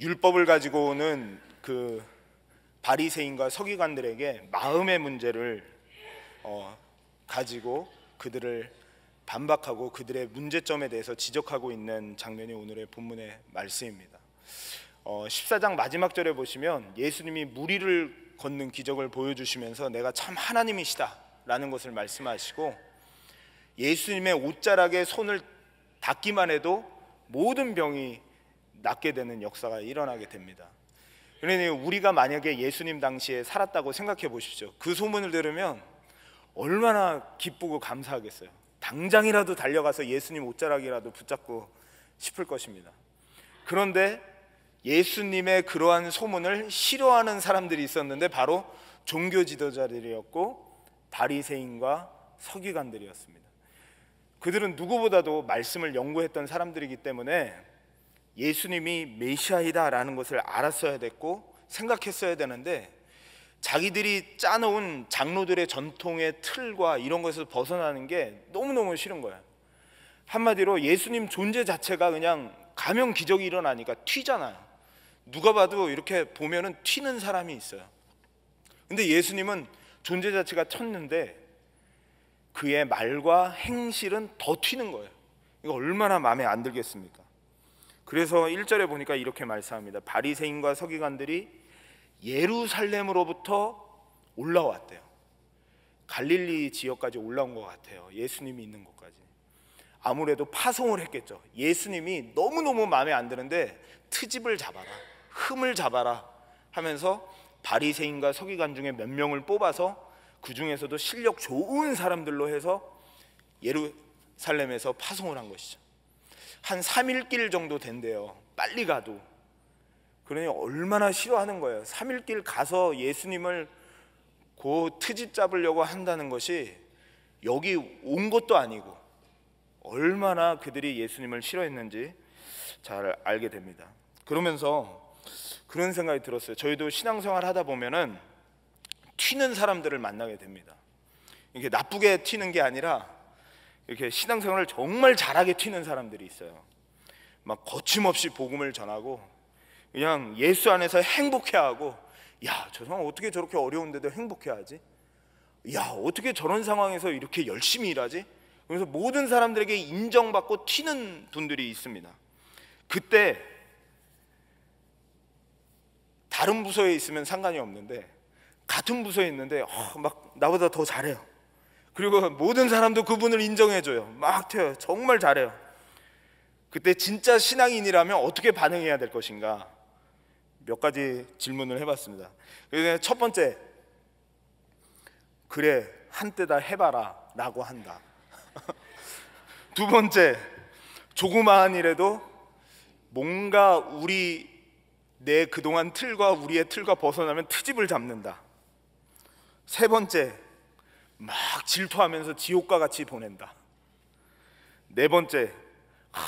율법을 가지고 오는 그 바리새인과 서기관들에게 마음의 문제를 어, 가지고 그들을 반박하고 그들의 문제점에 대해서 지적하고 있는 장면이 오늘의 본문의 말씀입니다. 어, 14장 마지막 절에 보시면 예수님이 무리를 걷는 기적을 보여주시면서 내가 참 하나님이시다라는 것을 말씀하시고 예수님의 옷자락에 손을 닿기만 해도 모든 병이 낫게 되는 역사가 일어나게 됩니다. 그러니 우리가 만약에 예수님 당시에 살았다고 생각해 보십시오. 그 소문을 들으면 얼마나 기쁘고 감사하겠어요. 당장이라도 달려가서 예수님 옷자락이라도 붙잡고 싶을 것입니다. 그런데 예수님의 그러한 소문을 싫어하는 사람들이 있었는데 바로 종교 지도자들이었고 바리새인과 서기관들이었습니다. 그들은 누구보다도 말씀을 연구했던 사람들이기 때문에 예수님이 메시아이다라는 것을 알았어야 됐고 생각했어야 되는데 자기들이 짜놓은 장로들의 전통의 틀과 이런 것에서 벗어나는 게 너무너무 싫은 거야. 한마디로 예수님 존재 자체가 그냥 가면 기적이 일어나니까 튀잖아요. 누가 봐도 이렇게 보면은 튀는 사람이 있어요. 근데 예수님은 존재 자체가 쳤는데 그의 말과 행실은 더 튀는 거예요. 이거 얼마나 마음에 안 들겠습니까? 그래서 1절에 보니까 이렇게 말씀합니다. 바리새인과 서기관들이 예루살렘으로부터 올라왔대요. 갈릴리 지역까지 올라온 것 같아요. 예수님이 있는 곳까지. 아무래도 파송을 했겠죠. 예수님이 너무너무 마음에 안 드는데 트집을 잡아라. 흠을 잡아라 하면서 바리새인과 서기관 중에 몇 명을 뽑아서 그 중에서도 실력 좋은 사람들로 해서 예루살렘에서 파송을 한 것이죠. 한 3일길 정도 된대요. 빨리 가도. 그러니 얼마나 싫어하는 거예요. 3일길 가서 예수님을 그 트집 잡으려고 한다는 것이 여기 온 것도 아니고 얼마나 그들이 예수님을 싫어했는지 잘 알게 됩니다. 그러면서 그런 생각이 들었어요. 저희도 신앙생활 하다 보면은 튀는 사람들을 만나게 됩니다. 이게 나쁘게 튀는 게 아니라 이렇게 신앙생활을 정말 잘하게 튀는 사람들이 있어요. 막 거침없이 복음을 전하고 그냥 예수 안에서 행복해하고 야, 저 사람 어떻게 저렇게 어려운데도 행복해하지? 야, 어떻게 저런 상황에서 이렇게 열심히 일하지? 그래서 모든 사람들에게 인정받고 튀는 분들이 있습니다. 그때 다른 부서에 있으면 상관이 없는데 같은 부서에 있는데 어, 막 나보다 더 잘해요. 그리고 모든 사람도 그분을 인정해줘요. 막 태워요. 정말 잘해요. 그때 진짜 신앙인이라면 어떻게 반응해야 될 것인가? 몇 가지 질문을 해봤습니다. 첫 번째, 그래, 한때다 해봐라. 라고 한다. 두 번째, 조그마한 일에도 뭔가 우리 내 그동안 틀과 우리의 틀과 벗어나면 트집을 잡는다. 세 번째, 막 질투하면서 지옥과 같이 보낸다. 네 번째, 하,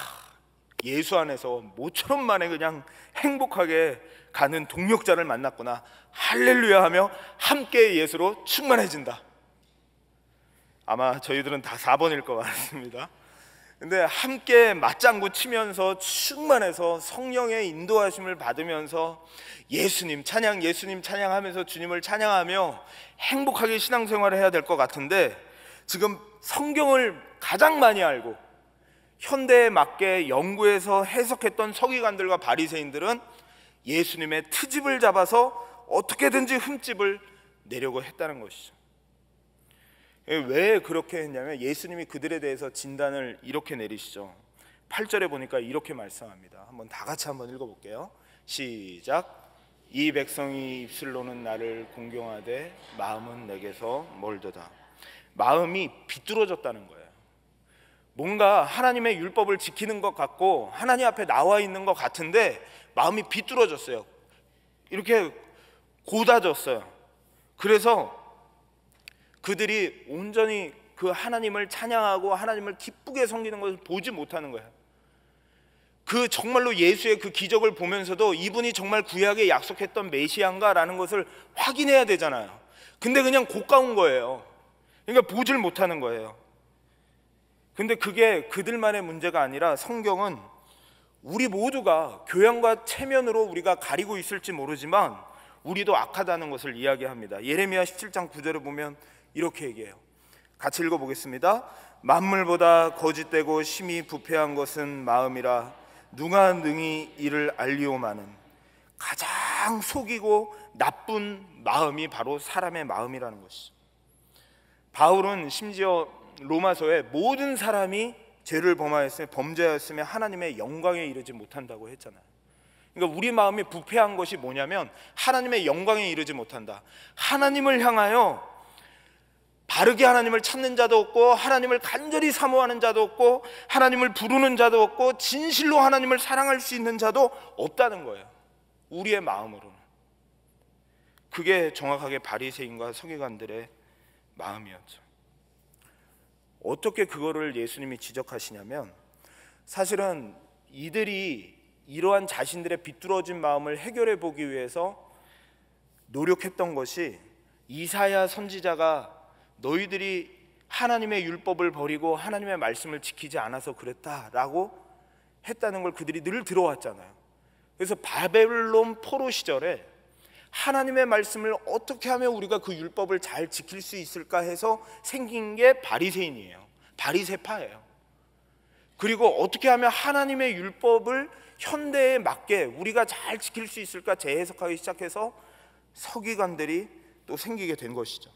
예수 안에서 모처럼 만에 그냥 행복하게 가는 동력자를 만났구나. 할렐루야 하며 함께 예수로 충만해진다. 아마 저희들은 다 4번일 것 같습니다. 근데 함께 맞장구 치면서 충만해서 성령의 인도하심을 받으면서 예수님 찬양 예수님 찬양하면서 주님을 찬양하며 행복하게 신앙생활을 해야 될 것 같은데 지금 성경을 가장 많이 알고 현대에 맞게 연구해서 해석했던 서기관들과 바리새인들은 예수님의 트집을 잡아서 어떻게든지 흠집을 내려고 했다는 것이죠. 예, 왜 그렇게 했냐면 예수님이 그들에 대해서 진단을 이렇게 내리시죠. 8절에 보니까 이렇게 말씀합니다. 한번 다 같이 한번 읽어 볼게요. 시작. 이 백성이 입술로는 나를 공경하되 마음은 내게서 멀도다. 마음이 비뚤어졌다는 거예요. 뭔가 하나님의 율법을 지키는 것 같고 하나님 앞에 나와 있는 것 같은데 마음이 비뚤어졌어요. 이렇게 고다졌어요. 그래서 그들이 온전히 그 하나님을 찬양하고 하나님을 기쁘게 섬기는 것을 보지 못하는 거야. 그 정말로 예수의 그 기적을 보면서도 이분이 정말 구약에 약속했던 메시아인가라는 것을 확인해야 되잖아요. 근데 그냥 고가운 거예요. 그러니까 보질 못하는 거예요. 근데 그게 그들만의 문제가 아니라 성경은 우리 모두가 교양과 체면으로 우리가 가리고 있을지 모르지만 우리도 악하다는 것을 이야기합니다. 예레미야 17장 9절을 보면 이렇게 얘기해요. 같이 읽어보겠습니다. 만물보다 거짓되고 심히 부패한 것은 마음이라 누가 능히 이를 알리오마는 가장 속이고 나쁜 마음이 바로 사람의 마음이라는 것이죠. 바울은 심지어 로마서에 모든 사람이 죄를 범하였으며 범죄였으며 하나님의 영광에 이르지 못한다고 했잖아요. 그러니까 우리 마음이 부패한 것이 뭐냐면 하나님의 영광에 이르지 못한다. 하나님을 향하여 바르게 하나님을 찾는 자도 없고 하나님을 간절히 사모하는 자도 없고 하나님을 부르는 자도 없고 진실로 하나님을 사랑할 수 있는 자도 없다는 거예요. 우리의 마음으로는 그게 정확하게 바리새인과 서기관들의 마음이었죠. 어떻게 그거를 예수님이 지적하시냐면 사실은 이들이 이러한 자신들의 비뚤어진 마음을 해결해 보기 위해서 노력했던 것이 이사야 선지자가 너희들이 하나님의 율법을 버리고 하나님의 말씀을 지키지 않아서 그랬다라고 했다는 걸 그들이 늘 들어왔잖아요. 그래서 바벨론 포로 시절에 하나님의 말씀을 어떻게 하면 우리가 그 율법을 잘 지킬 수 있을까 해서 생긴 게 바리새인이에요. 바리새파예요. 그리고 어떻게 하면 하나님의 율법을 현대에 맞게 우리가 잘 지킬 수 있을까 재해석하기 시작해서 서기관들이 또 생기게 된 것이죠.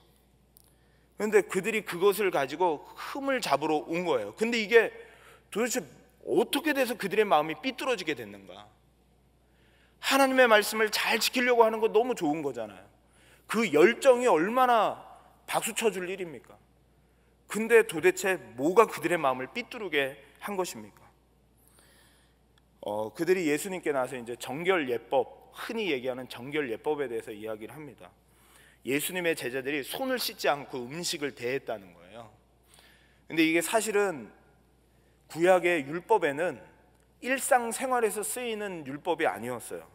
그런데 그들이 그것을 가지고 흠을 잡으러 온 거예요. 근데 이게 도대체 어떻게 돼서 그들의 마음이 삐뚤어지게 됐는가? 하나님의 말씀을 잘 지키려고 하는 거 너무 좋은 거잖아요. 그 열정이 얼마나 박수 쳐줄 일입니까? 근데 도대체 뭐가 그들의 마음을 삐뚤게 한 것입니까? 어, 그들이 예수님께 나서 이제 정결 예법, 흔히 얘기하는 정결 예법에 대해서 이야기를 합니다. 예수님의 제자들이 손을 씻지 않고 음식을 대했다는 거예요. 근데 이게 사실은 구약의 율법에는 일상생활에서 쓰이는 율법이 아니었어요.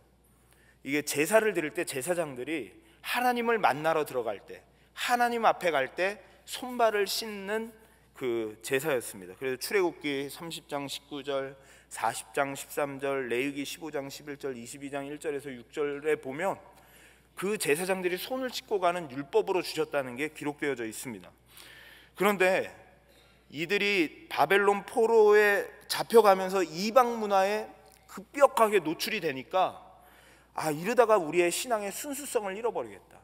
이게 제사를 드릴 때 제사장들이 하나님을 만나러 들어갈 때 하나님 앞에 갈 때 손발을 씻는 그 제사였습니다. 그래서 출애굽기 30장 19절, 40장 13절, 레위기 15장 11절, 22장 1절에서 6절에 보면 그 제사장들이 손을 씻고 가는 율법으로 주셨다는 게 기록되어져 있습니다. 그런데 이들이 바벨론 포로에 잡혀가면서 이방 문화에 급격하게 노출이 되니까 아 이러다가 우리의 신앙의 순수성을 잃어버리겠다.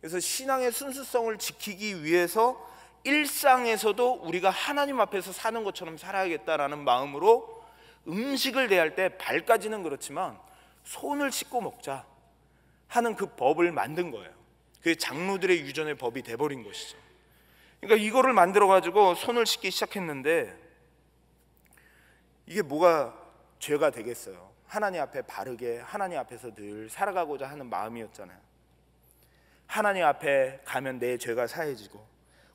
그래서 신앙의 순수성을 지키기 위해서 일상에서도 우리가 하나님 앞에서 사는 것처럼 살아야겠다라는 마음으로 음식을 대할 때 발까지는 그렇지만 손을 씻고 먹자. 하는 그 법을 만든 거예요. 그 장로들의 유전의 법이 돼버린 것이죠. 그러니까 이거를 만들어 가지고 손을 씻기 시작했는데 이게 뭐가 죄가 되겠어요. 하나님 앞에 바르게 하나님 앞에서 늘 살아가고자 하는 마음이었잖아요. 하나님 앞에 가면 내 죄가 사해지고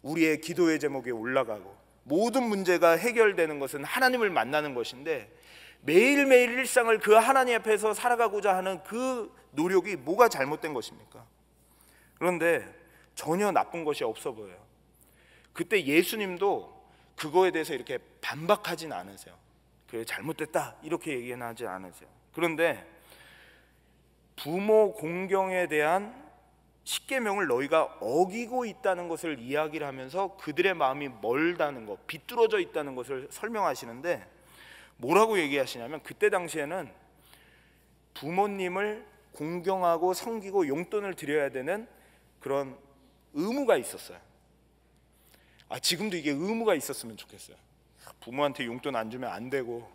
우리의 기도의 제목이 올라가고 모든 문제가 해결되는 것은 하나님을 만나는 것인데 매일매일 일상을 그 하나님 앞에서 살아가고자 하는 그 노력이 뭐가 잘못된 것입니까? 그런데 전혀 나쁜 것이 없어 보여요. 그때 예수님도 그거에 대해서 이렇게 반박하진 않으세요. 그게 잘못됐다 이렇게 얘기는 하지 않으세요. 그런데 부모 공경에 대한 십계명을 너희가 어기고 있다는 것을 이야기를 하면서 그들의 마음이 멀다는 것, 비뚤어져 있다는 것을 설명하시는데 뭐라고 얘기하시냐면 그때 당시에는 부모님을 공경하고 섬기고 용돈을 드려야 되는 그런 의무가 있었어요. 아, 지금도 이게 의무가 있었으면 좋겠어요. 부모한테 용돈 안 주면 안 되고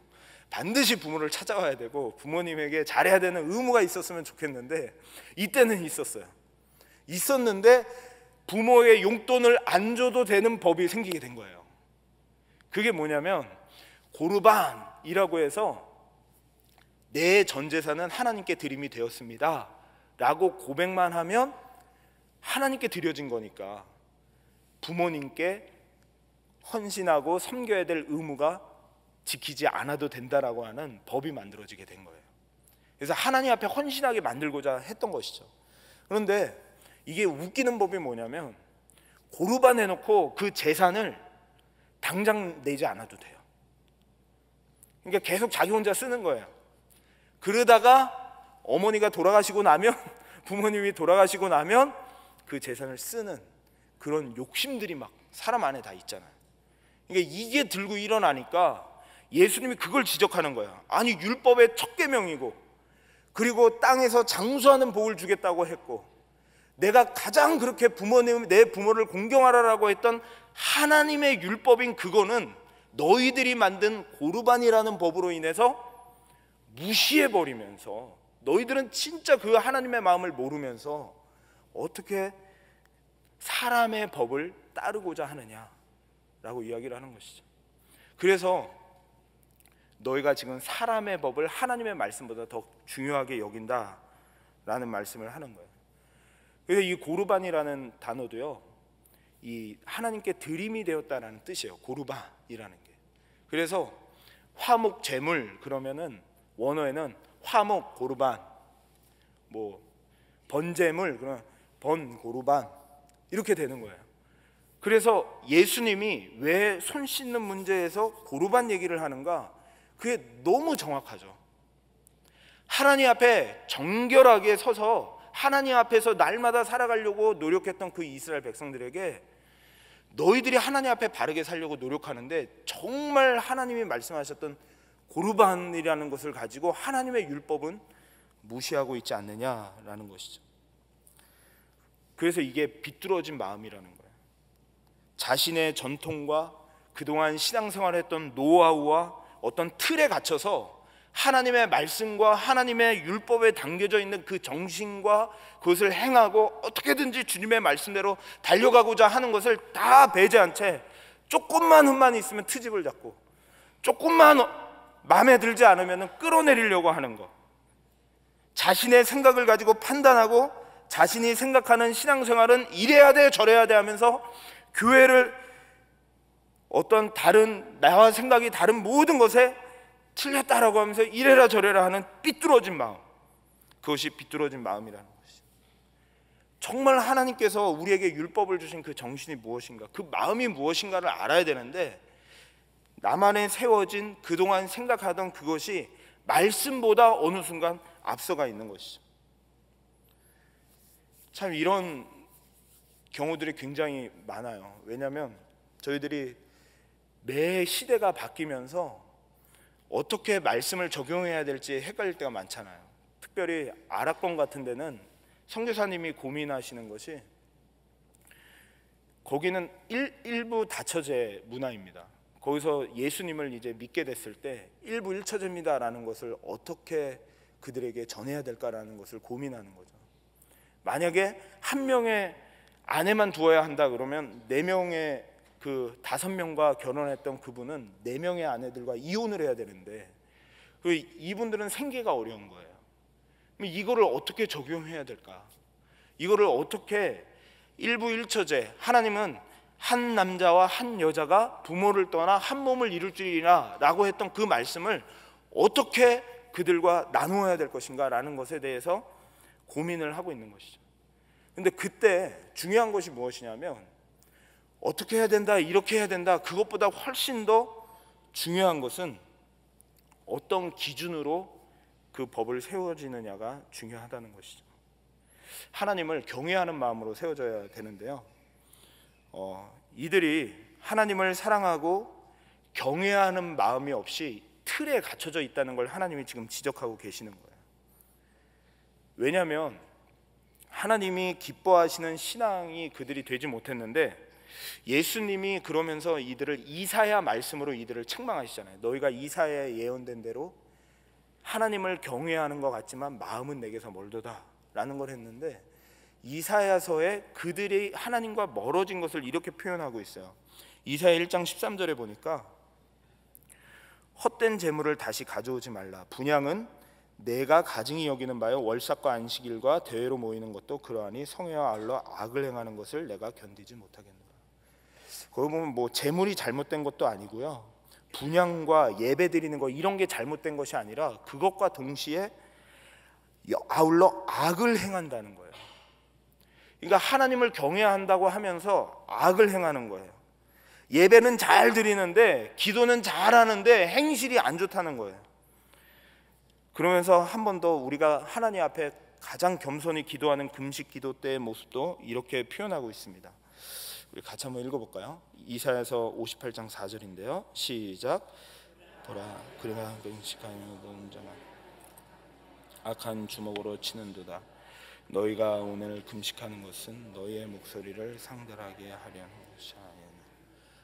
반드시 부모를 찾아와야 되고 부모님에게 잘해야 되는 의무가 있었으면 좋겠는데 이때는 있었어요. 있었는데 부모의 용돈을 안 줘도 되는 법이 생기게 된 거예요. 그게 뭐냐면 고르반이라고 해서 내 전재산은 하나님께 드림이 되었습니다. 라고 고백만 하면 하나님께 드려진 거니까 부모님께 헌신하고 섬겨야 될 의무가 지키지 않아도 된다라고 하는 법이 만들어지게 된 거예요. 그래서 하나님 앞에 헌신하게 만들고자 했던 것이죠. 그런데 이게 웃기는 법이 뭐냐면 고르반 해놓고 그 재산을 당장 내지 않아도 돼요. 그러니까 계속 자기 혼자 쓰는 거예요. 그러다가 어머니가 돌아가시고 나면 부모님이 돌아가시고 나면 그 재산을 쓰는 그런 욕심들이 막 사람 안에 다 있잖아요. 그러니까 이게 들고 일어나니까 예수님이 그걸 지적하는 거야. 아니 율법의 첫 계명이고 그리고 땅에서 장수하는 복을 주겠다고 했고 내가 가장 그렇게 부모님 내 부모를 공경하라라고 했던 하나님의 율법인 그거는 너희들이 만든 고르반이라는 법으로 인해서 무시해버리면서 너희들은 진짜 그 하나님의 마음을 모르면서 어떻게 사람의 법을 따르고자 하느냐 라고 이야기를 하는 것이죠. 그래서 너희가 지금 사람의 법을 하나님의 말씀보다 더 중요하게 여긴다 라는 말씀을 하는 거예요. 그래서 이 고르반이라는 단어도요. 이 하나님께 드림이 되었다라는 뜻이에요. 고르반이라는 게. 그래서 화목 제물 그러면은 원어에는 화목 고르반, 뭐 번제물 그런 번 고르반 이렇게 되는 거예요. 그래서 예수님이 왜 손 씻는 문제에서 고르반 얘기를 하는가? 그게 너무 정확하죠. 하나님 앞에 정결하게 서서 하나님 앞에서 날마다 살아가려고 노력했던 그 이스라엘 백성들에게 너희들이 하나님 앞에 바르게 살려고 노력하는데 정말 하나님이 말씀하셨던 고르반이라는 것을 가지고 하나님의 율법은 무시하고 있지 않느냐라는 것이죠. 그래서 이게 비뚤어진 마음이라는 거예요. 자신의 전통과 그동안 신앙생활했던 노하우와 어떤 틀에 갇혀서 하나님의 말씀과 하나님의 율법에 담겨져 있는 그 정신과 그것을 행하고 어떻게든지 주님의 말씀대로 달려가고자 하는 것을 다 배제한 채 조금만 흠만 있으면 트집을 잡고 조금만 마음에 들지 않으면 끌어내리려고 하는 것. 자신의 생각을 가지고 판단하고 자신이 생각하는 신앙생활은 이래야 돼, 저래야 돼 하면서 교회를 어떤 다른, 나와 생각이 다른 모든 것에 틀렸다라고 하면서 이래라 저래라 하는 삐뚤어진 마음. 그것이 삐뚤어진 마음이라는 것이죠. 정말 하나님께서 우리에게 율법을 주신 그 정신이 무엇인가, 그 마음이 무엇인가를 알아야 되는데 나만의 세워진 그동안 생각하던 그것이 말씀보다 어느 순간 앞서가 있는 것이죠. 참 이런 경우들이 굉장히 많아요. 왜냐하면 저희들이 매 시대가 바뀌면서 어떻게 말씀을 적용해야 될지 헷갈릴 때가 많잖아요. 특별히 아랍권 같은 데는 성교사님이 고민하시는 것이 거기는 일, 일부 다처제 문화입니다. 거기서 예수님을 이제 믿게 됐을 때 일부 일처제입니다라는 것을 어떻게 그들에게 전해야 될까라는 것을 고민하는 거죠. 만약에 한 명의 아내만 두어야 한다 그러면 네 명의 그 다섯 명과 결혼했던 그분은 네 명의 아내들과 이혼을 해야 되는데 그 이분들은 생계가 어려운 거예요. 이거를 어떻게 적용해야 될까? 이거를 어떻게 일부 일처제 하나님은 한 남자와 한 여자가 부모를 떠나 한 몸을 이룰 줄이나라고 했던 그 말씀을 어떻게 그들과 나누어야 될 것인가라는 것에 대해서 고민을 하고 있는 것이죠. 근데 그때 중요한 것이 무엇이냐면 어떻게 해야 된다, 이렇게 해야 된다. 그것보다 훨씬 더 중요한 것은 어떤 기준으로 그 법을 세워지느냐가 중요하다는 것이죠. 하나님을 경외하는 마음으로 세워져야 되는데요. 어, 이들이 하나님을 사랑하고 경외하는 마음이 없이 틀에 갇혀져 있다는 걸 하나님이 지금 지적하고 계시는 거예요. 왜냐하면 하나님이 기뻐하시는 신앙이 그들이 되지 못했는데 예수님이 그러면서 이들을 이사야 말씀으로 이들을 책망하시잖아요. 너희가 이사야에 예언된 대로 하나님을 경외하는 것 같지만 마음은 내게서 멀도다라는 걸 했는데 이사야서에 그들이 하나님과 멀어진 것을 이렇게 표현하고 있어요. 이사야 1장 13절에 보니까 헛된 재물을 다시 가져오지 말라. 분양은 내가 가증히 여기는 바요 월삭과 안식일과 대회로 모이는 것도 그러하니 성애와 알러 악을 행하는 것을 내가 견디지 못하겠노라. 거기 보면 뭐 재물이 잘못된 것도 아니고요. 분양과 예배 드리는 거 이런 게 잘못된 것이 아니라 그것과 동시에 아울러 악을 행한다는 거예요. 그러니까 하나님을 경외한다고 하면서 악을 행하는 거예요. 예배는 잘 드리는데 기도는 잘 하는데 행실이 안 좋다는 거예요. 그러면서 한 번 더 우리가 하나님 앞에 가장 겸손히 기도하는 금식 기도 때의 모습도 이렇게 표현하고 있습니다. 우리 같이 한번 읽어볼까요? 이사야서 58장 4절인데요. 시작. 보라, 그러나 금식하며 자만 악한 주먹으로 치는도다. 너희가 오늘 금식하는 것은 너희의 목소리를 상달하게 하려는 것이 아니라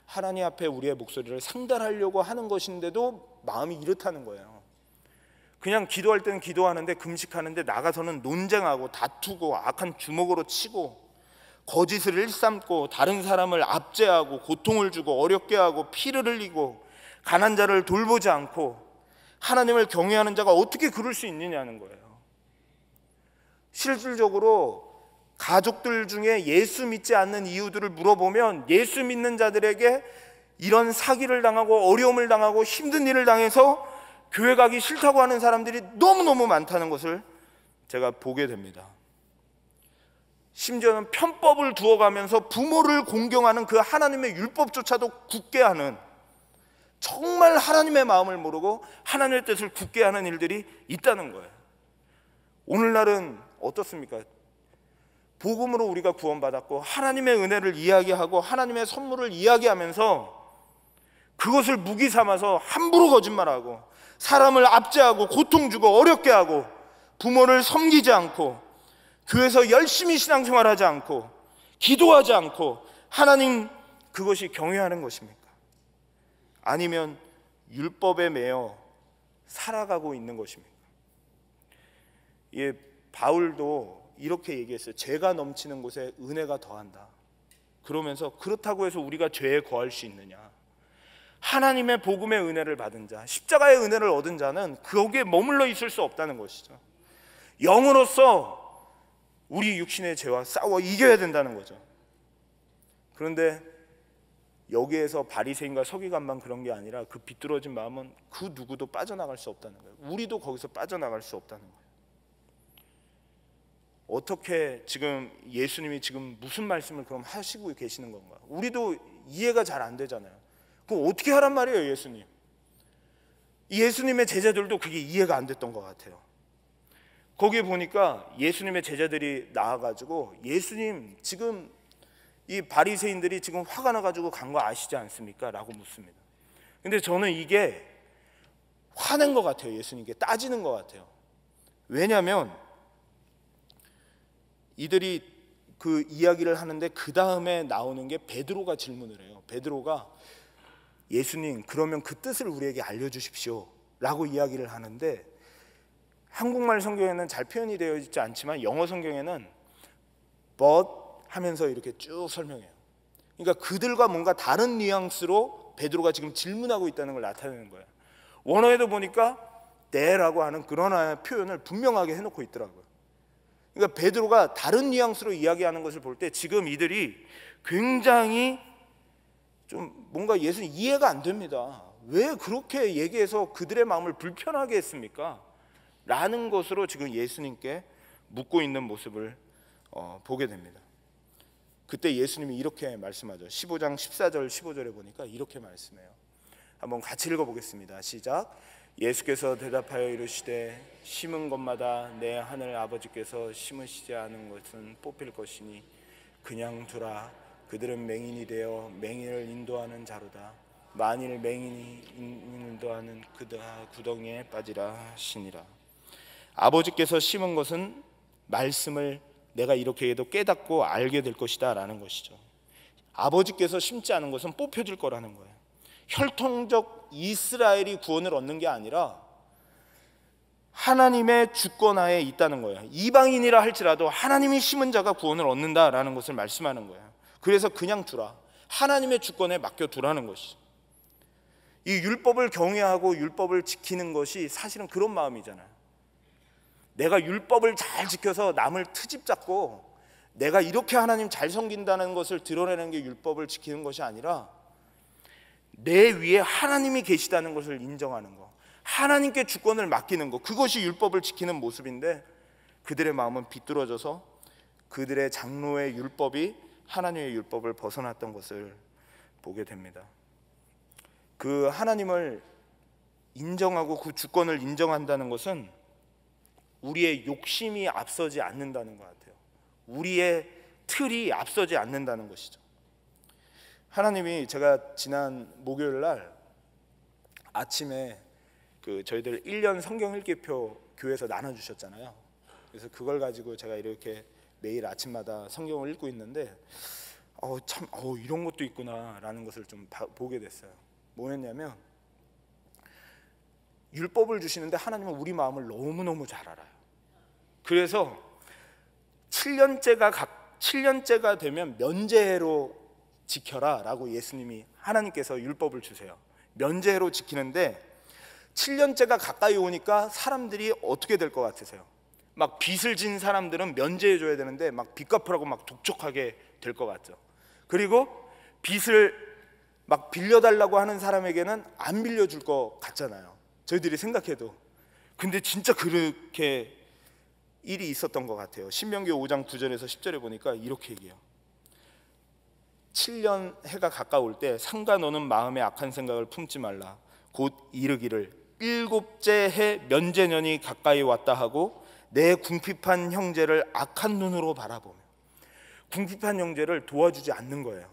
하나님 앞에 우리의 목소리를 상달하려고 하는 것인데도 마음이 이렇다는 거예요. 그냥 기도할 때는 기도하는데 금식하는데 나가서는 논쟁하고 다투고 악한 주먹으로 치고 거짓을 일삼고 다른 사람을 압제하고 고통을 주고 어렵게 하고 피를 흘리고 가난자를 돌보지 않고 하나님을 경외하는 자가 어떻게 그럴 수 있느냐는 거예요. 실질적으로 가족들 중에 예수 믿지 않는 이유들을 물어보면 예수 믿는 자들에게 이런 사기를 당하고 어려움을 당하고 힘든 일을 당해서 교회 가기 싫다고 하는 사람들이 너무너무 많다는 것을 제가 보게 됩니다. 심지어는 편법을 두어가면서 부모를 공경하는 그 하나님의 율법조차도 굳게 하는 정말 하나님의 마음을 모르고 하나님의 뜻을 굳게 하는 일들이 있다는 거예요. 오늘날은 어떻습니까? 복음으로 우리가 구원받았고 하나님의 은혜를 이야기하고 하나님의 선물을 이야기하면서 그것을 무기 삼아서 함부로 거짓말하고 사람을 압제하고 고통 주고 어렵게 하고 부모를 섬기지 않고 교회에서 열심히 신앙생활하지 않고 기도하지 않고 하나님 그것이 경외하는 것입니까? 아니면 율법에 매여 살아가고 있는 것입니까? 예, 바울도 이렇게 얘기했어요. 죄가 넘치는 곳에 은혜가 더한다. 그러면서 그렇다고 해서 우리가 죄에 거할 수 있느냐? 하나님의 복음의 은혜를 받은 자, 십자가의 은혜를 얻은 자는 거기에 머물러 있을 수 없다는 것이죠. 영으로서 우리 육신의 죄와 싸워 이겨야 된다는 거죠. 그런데 여기에서 바리새인과 서기관만 그런 게 아니라 그 비뚤어진 마음은 그 누구도 빠져나갈 수 없다는 거예요. 우리도 거기서 빠져나갈 수 없다는 거예요. 어떻게 지금 예수님이 지금 무슨 말씀을 그럼 하시고 계시는 건가? 우리도 이해가 잘 안 되잖아요. 그럼 어떻게 하란 말이에요, 예수님? 예수님의 제자들도 그게 이해가 안 됐던 것 같아요. 거기 보니까 예수님의 제자들이 나와가지고 예수님 지금 이 바리새인들이 지금 화가 나가지고 간 거 아시지 않습니까? 라고 묻습니다. 근데 저는 이게 화낸 것 같아요. 예수님께 따지는 것 같아요. 왜냐하면 이들이 그 이야기를 하는데 그 다음에 나오는 게 베드로가 질문을 해요. 베드로가 예수님 그러면 그 뜻을 우리에게 알려주십시오라고 이야기를 하는데 한국말 성경에는 잘 표현이 되어 있지 않지만 영어 성경에는 but 하면서 이렇게 쭉 설명해요. 그러니까 그들과 뭔가 다른 뉘앙스로 베드로가 지금 질문하고 있다는 걸 나타내는 거예요. 원어에도 보니까 t 라고 하는 그런 표현을 분명하게 해놓고 있더라고요. 그러니까 베드로가 다른 뉘앙스로 이야기하는 것을 볼 때 지금 이들이 굉장히 좀 뭔가 예수님 이해가 안 됩니다. 왜 그렇게 얘기해서 그들의 마음을 불편하게 했습니까? 라는 것으로 지금 예수님께 묻고 있는 모습을 어, 보게 됩니다. 그때 예수님이 이렇게 말씀하죠. 15장 14절 15절에 보니까 이렇게 말씀해요. 한번 같이 읽어보겠습니다. 시작. 예수께서 대답하여 이르시되 심은 것마다 내 하늘 아버지께서 심으시지 않은 것은 뽑힐 것이니 그냥 두라 그들은 맹인이 되어 맹인을 인도하는 자로다 만일 맹인이 인도하는 그다 구덩이에 빠지라 하시니라 아버지께서 심은 것은 말씀을 내가 이렇게 해도 깨닫고 알게 될 것이다라는 것이죠 아버지께서 심지 않은 것은 뽑혀질 거라는 거예요 혈통적 이스라엘이 구원을 얻는 게 아니라 하나님의 주권하에 있다는 거예요. 이방인이라 할지라도 하나님이 심은 자가 구원을 얻는다라는 것을 말씀하는 거예요. 그래서 그냥 두라. 하나님의 주권에 맡겨 두라는 것이. 이 율법을 경외하고 율법을 지키는 것이 사실은 그런 마음이잖아요. 내가 율법을 잘 지켜서 남을 트집 잡고 내가 이렇게 하나님 잘 섬긴다는 것을 드러내는 게 율법을 지키는 것이 아니라 내 위에 하나님이 계시다는 것을 인정하는 것, 하나님께 주권을 맡기는 것, 그것이 율법을 지키는 모습인데 그들의 마음은 비뚤어져서 그들의 장로의 율법이 하나님의 율법을 벗어났던 것을 보게 됩니다. 그 하나님을 인정하고 그 주권을 인정한다는 것은 우리의 욕심이 앞서지 않는다는 것 같아요. 우리의 틀이 앞서지 않는다는 것이죠. 하나님이 제가 지난 목요일 날 아침에 그 저희들 1년 성경 읽기표 교회에서 나눠 주셨잖아요. 그래서 그걸 가지고 제가 이렇게 매일 아침마다 성경을 읽고 있는데 어 참어 어, 이런 것도 있구나라는 것을 좀 보게 됐어요. 뭐였냐면 율법을 주시는데 하나님은 우리 마음을 너무너무 잘 알아요. 그래서 7년째가 각 7년째가 되면 면제로 지켜라라고 예수님이 하나님께서 율법을 주세요. 면제로 지키는데 7년째가 가까이 오니까 사람들이 어떻게 될 것 같으세요? 막 빚을 진 사람들은 면제해 줘야 되는데 막 빚 갚으라고 막 독촉하게 될 것 같죠. 그리고 빚을 막 빌려달라고 하는 사람에게는 안 빌려줄 것 같잖아요. 저희들이 생각해도. 근데 진짜 그렇게 일이 있었던 것 같아요. 신명기 5장 9절에서 10절에 보니까 이렇게 얘기해요. 7년 해가 가까울 때 상가 노는 마음의 악한 생각을 품지 말라 곧 이르기를 일곱째 해 면제년이 가까이 왔다 하고 내 궁핍한 형제를 악한 눈으로 바라보며 궁핍한 형제를 도와주지 않는 거예요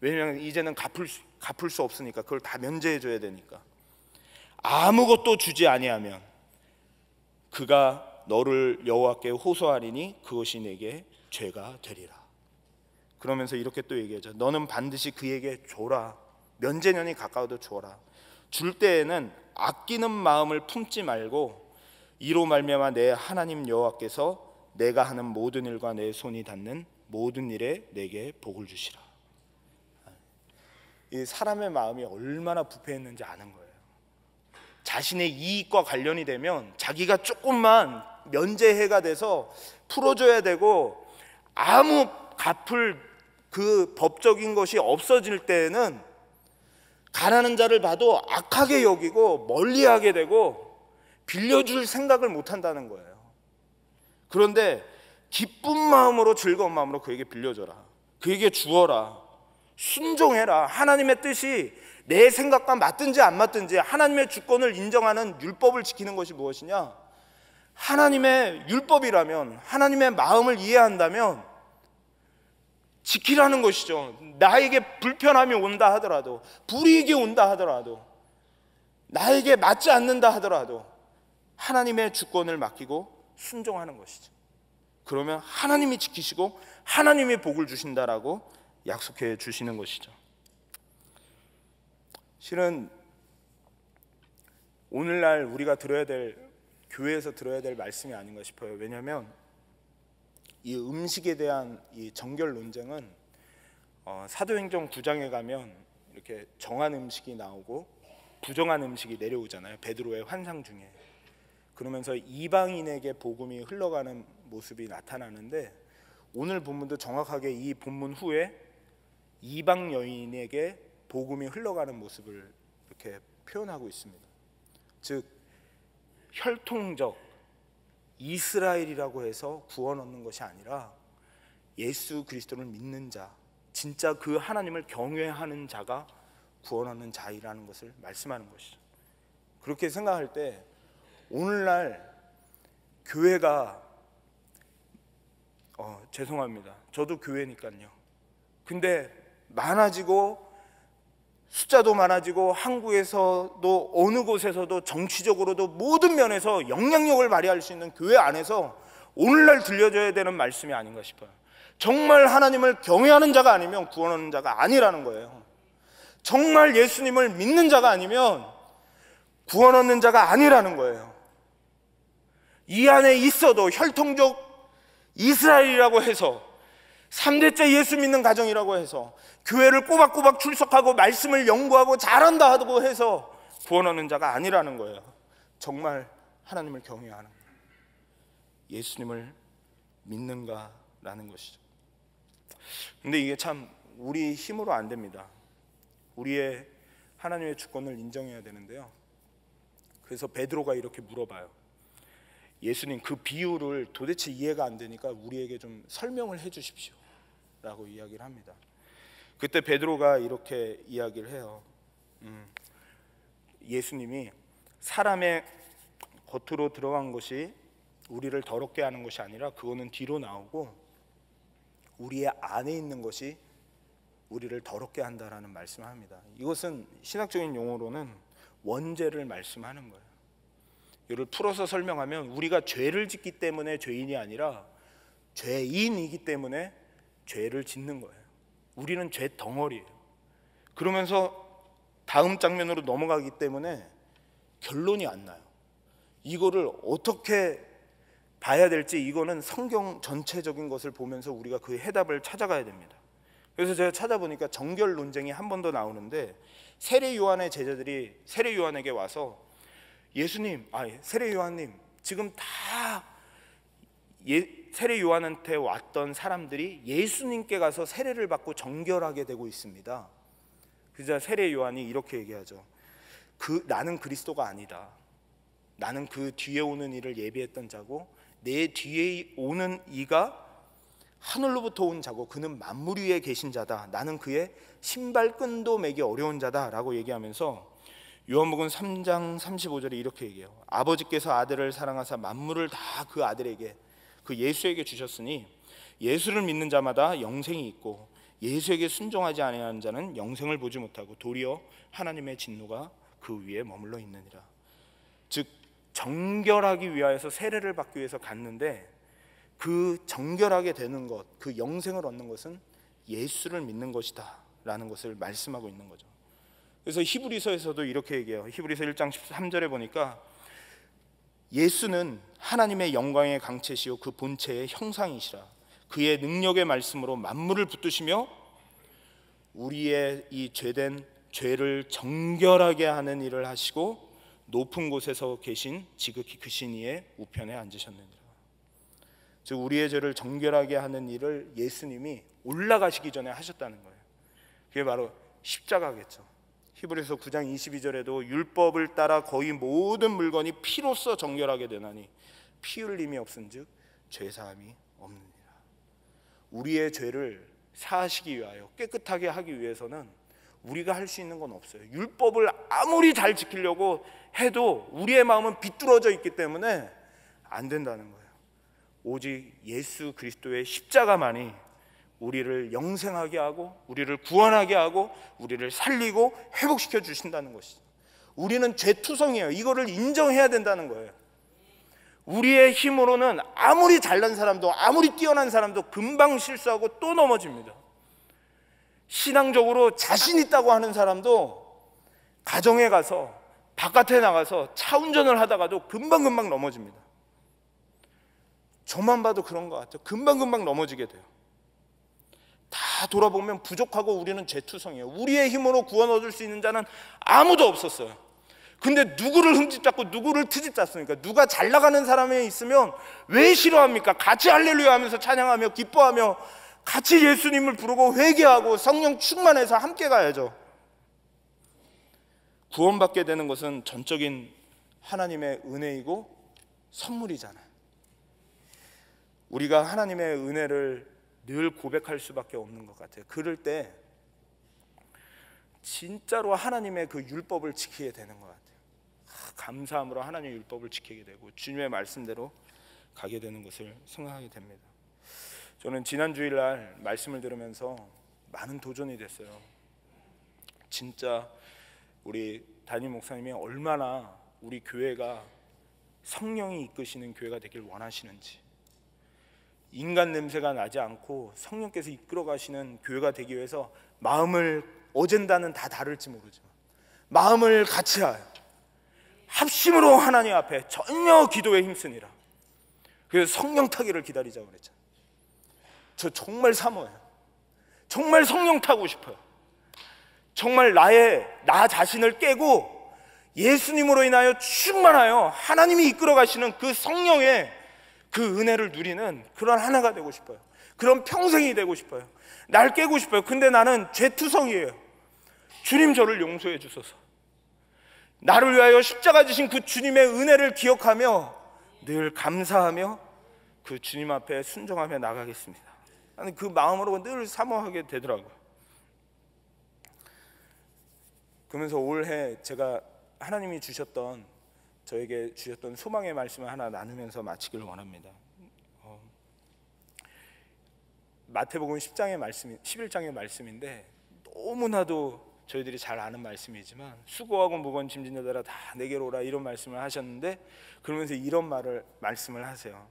왜냐하면 이제는 갚을 수, 갚을 수 없으니까 그걸 다 면제해 줘야 되니까 아무것도 주지 아니하면 그가 너를 여호와께 호소하리니 그것이 내게 죄가 되리라 그러면서 이렇게 또 얘기하죠. 너는 반드시 그에게 줘라. 면제년이 가까워도 줘라. 줄 때에는 아끼는 마음을 품지 말고 이로 말미암아 내 하나님 여호와께서 내가 하는 모든 일과 내 손이 닿는 모든 일에 내게 복을 주시라. 이 사람의 마음이 얼마나 부패했는지 아는 거예요. 자신의 이익과 관련이 되면 자기가 조금만 면제해가 돼서 풀어줘야 되고 아무 갚을 그 법적인 것이 없어질 때에는 가난한 자를 봐도 악하게 여기고 멀리하게 되고 빌려줄 생각을 못 한다는 거예요. 그런데 기쁜 마음으로 즐거운 마음으로 그에게 빌려줘라. 그에게 주어라. 순종해라. 하나님의 뜻이 내 생각과 맞든지 안 맞든지 하나님의 주권을 인정하는 율법을 지키는 것이 무엇이냐? 하나님의 율법이라면 하나님의 마음을 이해한다면 지키라는 것이죠. 나에게 불편함이 온다 하더라도, 불이익이 온다 하더라도, 나에게 맞지 않는다 하더라도, 하나님의 주권을 맡기고 순종하는 것이죠. 그러면 하나님이 지키시고, 하나님이 복을 주신다라고 약속해 주시는 것이죠. 실은 오늘날 우리가 들어야 될 교회에서 들어야 될 말씀이 아닌가 싶어요. 왜냐하면 이 음식에 대한 이 정결 논쟁은 어, 사도행정 9장에 가면 이렇게 정한 음식이 나오고 부정한 음식이 내려오잖아요. 베드로의 환상 중에. 그러면서 이방인에게 복음이 흘러가는 모습이 나타나는데 오늘 본문도 정확하게 이 본문 후에 이방 여인에게 복음이 흘러가는 모습을 이렇게 표현하고 있습니다. 즉 혈통적 이스라엘이라고 해서 구원 얻는 것이 아니라 예수 그리스도를 믿는 자, 진짜 그 하나님을 경외하는 자가 구원 얻는 자이라는 것을 말씀하는 것이죠. 그렇게 생각할 때 오늘날 교회가 어, 죄송합니다. 저도 교회니까요. 근데 많아지고 숫자도 많아지고 한국에서도 어느 곳에서도 정치적으로도 모든 면에서 영향력을 발휘할 수 있는 교회 안에서 오늘날 들려줘야 되는 말씀이 아닌가 싶어요. 정말 하나님을 경외하는 자가 아니면 구원하는 자가 아니라는 거예요. 정말 예수님을 믿는 자가 아니면 구원 얻는 자가 아니라는 거예요. 이 안에 있어도 혈통적 이스라엘이라고 해서 3대째 예수 믿는 가정이라고 해서 교회를 꼬박꼬박 출석하고 말씀을 연구하고 잘한다 하고 해서 구원 하는 자가 아니라는 거예요. 정말 하나님을 경외하는 예수님을 믿는가라는 것이죠. 근데 이게 참 우리 힘으로 안 됩니다. 우리의 하나님의 주권을 인정해야 되는데요. 그래서 베드로가 이렇게 물어봐요. 예수님 그 비유를 도대체 이해가 안 되니까 우리에게 좀 설명을 해 주십시오. 라고 이야기를 합니다. 그때 베드로가 이렇게 이야기를 해요. 음, 예수님이 사람의 겉으로 들어간 것이 우리를 더럽게 하는 것이 아니라 그거는 뒤로 나오고 우리의 안에 있는 것이 우리를 더럽게 한다라는 말씀을 합니다. 이것은 신학적인 용어로는 원죄를 말씀하는 거예요. 이를 풀어서 설명하면 우리가 죄를 짓기 때문에 죄인이 아니라 죄인이기 때문에 죄를 짓는 거예요. 우리는 죄 덩어리예요. 그러면서 다음 장면으로 넘어가기 때문에 결론이 안 나요. 이거를 어떻게 봐야 될지 이거는 성경 전체적인 것을 보면서 우리가 그 해답을 찾아가야 됩니다. 그래서 제가 찾아보니까 정결 논쟁이 한 번 더 나오는데 세례 요한의 제자들이 세례 요한에게 와서 예수님, 아 예, 세례 요한님 지금 다 예, 세례 요한한테 왔던 사람들이 예수님께 가서 세례를 받고 정결하게 되고 있습니다. 그자 세례 요한이 이렇게 얘기하죠. 그 나는 그리스도가 아니다. 나는 그 뒤에 오는 이를 예비했던 자고 내 뒤에 오는 이가 하늘로부터 온 자고 그는 만물 위에 계신 자다. 나는 그의 신발끈도 매기 어려운 자다라고 얘기하면서 요한복음 3장 35절에 이렇게 얘기해요. 아버지께서 아들을 사랑하사 만물을 다 그 아들에게 그 예수에게 주셨으니 예수를 믿는 자마다 영생이 있고 예수에게 순종하지 아니하는 자는 영생을 보지 못하고 도리어 하나님의 진노가 그 위에 머물러 있느니라. 즉 정결하기 위하여서 세례를 받기 위해서 갔는데 그 정결하게 되는 것, 그 영생을 얻는 것은 예수를 믿는 것이다라는 것을 말씀하고 있는 거죠. 그래서 히브리서에서도 이렇게 얘기해요. 히브리서 1장 13절에 보니까 예수는 하나님의 영광의 강체시요 그 본체의 형상이시라 그의 능력의 말씀으로 만물을 붙드시며 우리의 이 죄된 죄를 정결하게 하는 일을 하시고 높은 곳에서 계신 지극히 크신 이의 우편에 앉으셨느니라. 즉 우리의 죄를 정결하게 하는 일을 예수님이 올라가시기 전에 하셨다는 거예요. 그게 바로 십자가겠죠. 히브리서 9장 22절에도 율법을 따라 거의 모든 물건이 피로써 정결하게 되나니 피 흘림이 없은즉 죄 사함이 없느니라. 우리의 죄를 사하시기 위하여 깨끗하게 하기 위해서는 우리가 할 수 있는 건 없어요. 율법을 아무리 잘 지키려고 해도 우리의 마음은 비뚤어져 있기 때문에 안 된다는 거예요. 오직 예수 그리스도의 십자가만이 우리를 영생하게 하고 우리를 구원하게 하고 우리를 살리고 회복시켜 주신다는 것이죠. 우리는 죄투성이에요. 이거를 인정해야 된다는 거예요. 우리의 힘으로는 아무리 잘난 사람도 아무리 뛰어난 사람도 금방 실수하고 또 넘어집니다. 신앙적으로 자신 있다고 하는 사람도 가정에 가서 바깥에 나가서 차 운전을 하다가도 금방금방 넘어집니다. 저만 봐도 그런 것 같아요. 금방금방 넘어지게 돼요. 다 돌아보면 부족하고 우리는 죄투성이에요. 우리의 힘으로 구원 얻을 수 있는 자는 아무도 없었어요. 근데 누구를 흠집잡고 누구를 트집잡습니까? 누가 잘 나가는 사람이 있으면 왜 싫어합니까? 같이 할렐루야 하면서 찬양하며 기뻐하며 같이 예수님을 부르고 회개하고 성령 충만해서 함께 가야죠. 구원받게 되는 것은 전적인 하나님의 은혜이고 선물이잖아요. 우리가 하나님의 은혜를 늘 고백할 수밖에 없는 것 같아요. 그럴 때 진짜로 하나님의 그 율법을 지키게 되는 것 같아요. 감사함으로 하나님의 율법을 지키게 되고 주님의 말씀대로 가게 되는 것을 생각하게 됩니다. 저는 지난 주일날 말씀을 들으면서 많은 도전이 됐어요. 진짜 우리 담임 목사님이 얼마나 우리 교회가 성령이 이끄시는 교회가 되길 원하시는지 인간 냄새가 나지 않고 성령께서 이끌어 가시는 교회가 되기 위해서 마음을 어젠다는 다 다를지 모르지만 마음을 같이 하여 합심으로 하나님 앞에 전혀 기도에 힘쓰니라. 그래서 성령 타기를 기다리자 그랬잖아요. 저 정말 사모해요. 정말 성령 타고 싶어요. 정말 나의 나 자신을 깨고 예수님으로 인하여 충만하여 하나님이 이끌어 가시는 그 성령의 그 은혜를 누리는 그런 하나가 되고 싶어요. 그런 평생이 되고 싶어요. 날 깨고 싶어요. 근데 나는 죄투성이에요. 주님 저를 용서해 주소서. 나를 위하여 십자가 주신그 주님의 은혜를 기억하며 늘 감사하며 그 주님 앞에 순종하며 나가겠습니다. 나는 그 마음으로 늘 사모하게 되더라고요. 그러면서 올해 제가 하나님이 주셨던 저에게 주셨던 소망의 말씀을 하나 나누면서 마치기를 원합니다. 어, 마태복음 10장의 말씀, 11장의 말씀인데 너무나도 저희들이 잘 아는 말씀이지만 수고하고 무거운 짐진 자들아 다 내게로 오라 이런 말씀을 하셨는데 그러면서 이런 말을 말씀을 하세요.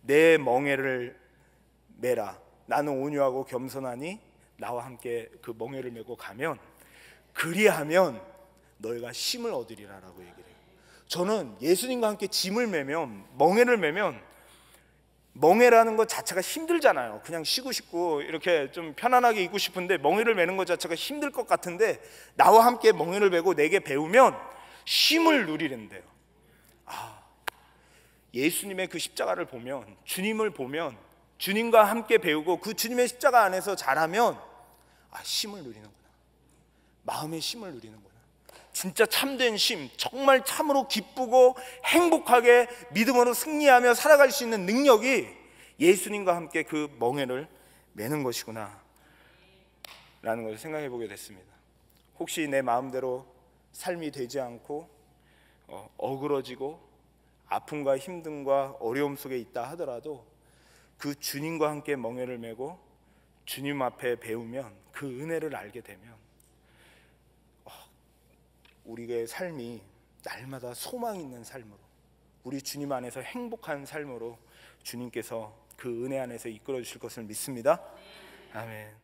내 멍에를 메라. 나는 온유하고 겸손하니 나와 함께 그 멍에를 메고 가면 그리하면 너희가 힘을 얻으리라라고 얘기를 해요. 저는 예수님과 함께 짐을 메면 멍에를 메면 멍해라는 것 자체가 힘들잖아요. 그냥 쉬고 싶고 이렇게 좀 편안하게 있고 싶은데 멍해를 매는 것 자체가 힘들 것 같은데 나와 함께 멍해를 메고 내게 배우면 쉼을 누리는데요. 아, 예수님의 그 십자가를 보면 주님을 보면 주님과 함께 배우고 그 주님의 십자가 안에서 자라면 아, 쉼을 누리는구나. 마음의 쉼을 누리는 거예 진짜 참된 심, 정말 참으로 기쁘고 행복하게 믿음으로 승리하며 살아갈 수 있는 능력이 예수님과 함께 그 멍해를 매는 것이구나. 라는 것을 생각해 보게 됐습니다. 혹시 내 마음대로 삶이 되지 않고 어, 어그러지고 아픔과 힘듦과 어려움 속에 있다 하더라도 그 주님과 함께 멍해를 메고 주님 앞에 배우면 그 은혜를 알게 되면 우리의 삶이 날마다 소망 있는 삶으로 우리 주님 안에서 행복한 삶으로 주님께서 그 은혜 안에서 이끌어 주실 것을 믿습니다. 아멘.